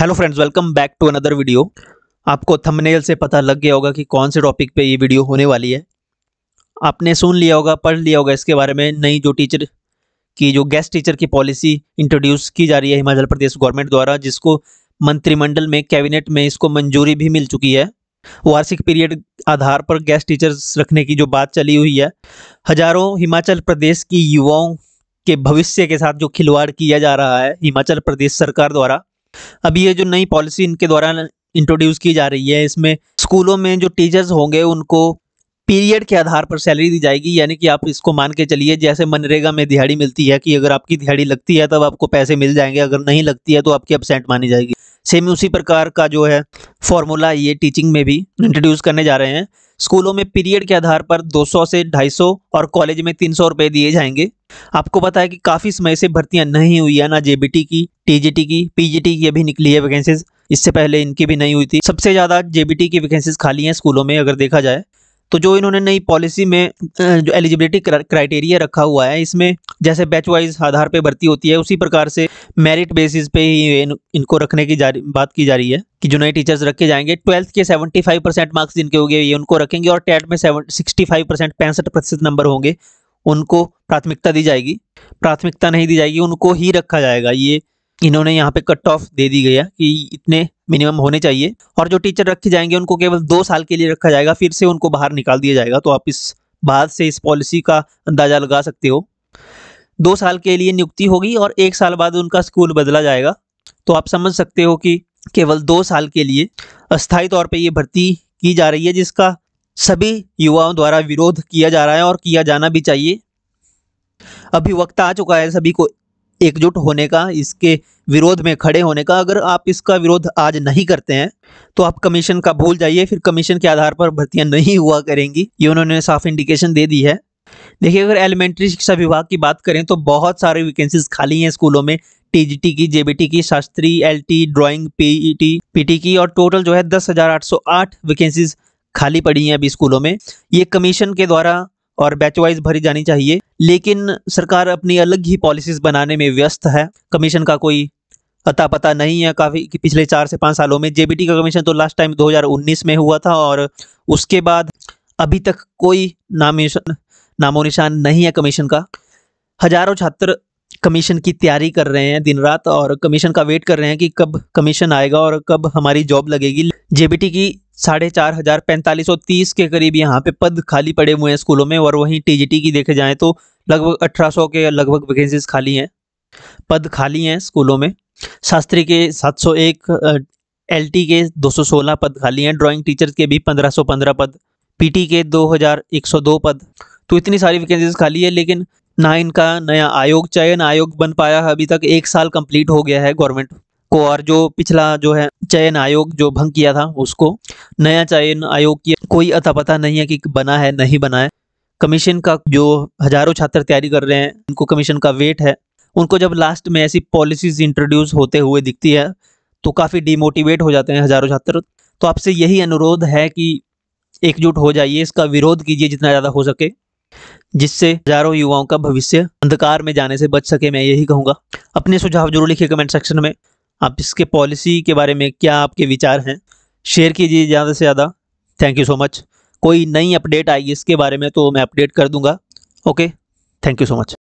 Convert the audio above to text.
hello friends welcome back to another video आपको thumbnail से पता लग गया होगा कि कौन से टॉपिक पे ये वीडियो होने वाली है आपने सुन लिया होगा पढ़ लिया होगा इसके बारे में नई जो टीचर की जो गेस्ट टीचर की पॉलिसी इंट्रोड्यूस की जा रही है हिमाचल प्रदेश गवर्नमेंट द्वारा जिसको मंत्रिमंडल में कैबिनेट में इसको मंजूरी भी मिल चुकी है वार्षिक पीरियड आधार पर गेस्ट टीचर्स रखने की जो बात चली हुई है हजारों हिमाचल प्रदेश की युवाओं के भविष्य के साथ जो खिलवाड़ किया जा रहा है हिमाचल प्रदेश सरकार द्वारा अब ये जो नई पॉलिसी इनके द्वारा इंट्रोड्यूस की जा रही है इसमें स्कूलों में जो टीचर्स होंगे उनको पीरियड के आधार पर सैलरी दी जाएगी यानी कि आप इसको मान के चलिए जैसे मनरेगा में दिहाड़ी मिलती है कि अगर आपकी दिहाड़ी लगती है तब आपको पैसे मिल जाएंगे अगर नहीं लगती है तो आपकी अपसेंट मानी जाएगी सेम उसी प्रकार का जो है फॉर्मूला ये टीचिंग में भी इंट्रोड्यूस करने जा रहे हैं स्कूलों में पीरियड के आधार पर 200 से 250 और कॉलेज में 300 रुपए दिए जाएंगे आपको पता है कि काफ़ी समय से भर्तियां नहीं हुई है ना जेबीटी की टीजीटी की पीजीटी की अभी निकली है वैकेंसीज इससे पहले इनकी भी नहीं हुई थी सबसे ज़्यादा जेबीटी की वैकेंसीज खाली हैं स्कूलों में अगर देखा जाए तो जो इन्होंने नई पॉलिसी में जो एलिजिबिलिटी क्राइटेरिया रखा हुआ है इसमें जैसे बैच वाइज आधार पर भर्ती होती है उसी प्रकार से मेरिट बेसिस पे ही इन, इनको रखने की जा बात की जा रही है कि जो नए टीचर्स रखे जाएंगे ट्वेल्थ के 75 परसेंट मार्क्स जिनके होंगे ये उनको रखेंगे और टेट में सेवन सिक्सटी फाइव परसेंट पैंसठ प्रतिशत नंबर होंगे उनको प्राथमिकता दी जाएगी प्राथमिकता नहीं दी जाएगी उनको ही रखा जाएगा ये इन्होंने यहाँ पे कट ऑफ दे दी गई है कि इतने मिनिमम होने चाहिए और जो टीचर रखे जाएंगे उनको केवल दो साल के लिए रखा जाएगा फिर से उनको बाहर निकाल दिया जाएगा तो आप इस बात से इस पॉलिसी का अंदाज़ा लगा सकते हो दो साल के लिए नियुक्ति होगी और एक साल बाद उनका स्कूल बदला जाएगा तो आप समझ सकते हो कि केवल दो साल के लिए अस्थायी तौर पर ये भर्ती की जा रही है जिसका सभी युवाओं द्वारा विरोध किया जा रहा है और किया जाना भी चाहिए अभी वक्त आ चुका है सभी को एकजुट होने का इसके विरोध में खड़े होने का अगर आप इसका विरोध आज नहीं करते हैं तो आप कमीशन का भूल जाइए फिर कमीशन के आधार पर भर्तियां नहीं हुआ करेंगी ये उन्होंने साफ इंडिकेशन दे दी है देखिए अगर एलिमेंट्री शिक्षा विभाग की बात करें तो बहुत सारे वैकेंसीज खाली हैं स्कूलों में टीजीटी की जेबीटी की Shastri LT drawing PET PT की और टोटल जो है दस हजार आठ सौ आठ वैकेंसीज खाली पड़ी हैं अभी स्कूलों में ये कमीशन के द्वारा और बैच वाइज भरी जानी चाहिए लेकिन सरकार अपनी अलग ही पॉलिसीज बनाने में व्यस्त है कमीशन का कोई अता पता नहीं है काफ़ी पिछले चार से पाँच सालों में जेबीटी का कमीशन तो लास्ट टाइम 2019 में हुआ था और उसके बाद अभी तक कोई नामिशन नामो निशान नहीं है कमीशन का हजारों छात्र कमीशन की तैयारी कर रहे हैं दिन रात और कमीशन का वेट कर रहे हैं कि कब कमीशन आएगा और कब हमारी जॉब लगेगी जेबीटी की साढ़े चार हजार पैंतालीस सौ तीस के करीब यहाँ पे पद खाली पड़े हुए हैं स्कूलों में और वहीं टीजीटी की देखे जाए तो लगभग अठारह सौ के लगभग वैकेंसीज खाली हैं पद खाली हैं स्कूलों में शास्त्री के सात सौ एक एल टी के दो सौ सोलह पद खाली हैं ड्राइंग टीचर के भी पंद्रह सौ पंद्रह पद पीटी के दो हज़ार एक सौ दो पद तो इतनी सारी वैकेंसीज खाली है लेकिन ना इनका नया आयोग चयन आयोग बन पाया है अभी तक एक साल कंप्लीट हो गया है गवर्नमेंट को और जो पिछला जो है चयन आयोग जो भंग किया था उसको नया चयन आयोग की कोई अता पता नहीं है कि बना है नहीं बना है कमीशन का जो हजारों छात्र तैयारी कर रहे हैं उनको कमीशन का वेट है उनको जब लास्ट में ऐसी पॉलिसीज इंट्रोड्यूस होते हुए दिखती है तो काफ़ी डिमोटिवेट हो जाते हैं हजारों छात्र तो आपसे यही अनुरोध है कि एकजुट हो जाइए इसका विरोध कीजिए जितना ज़्यादा हो सके जिससे हजारों युवाओं का भविष्य अंधकार में जाने से बच सके मैं यही कहूँगा अपने सुझाव जरूर लिखिए कमेंट सेक्शन में आप इसके पॉलिसी के बारे में क्या आपके विचार हैं शेयर कीजिए ज़्यादा से ज़्यादा थैंक यू सो मच कोई नई अपडेट आएगी इसके बारे में तो मैं अपडेट कर दूंगा okay thank you so much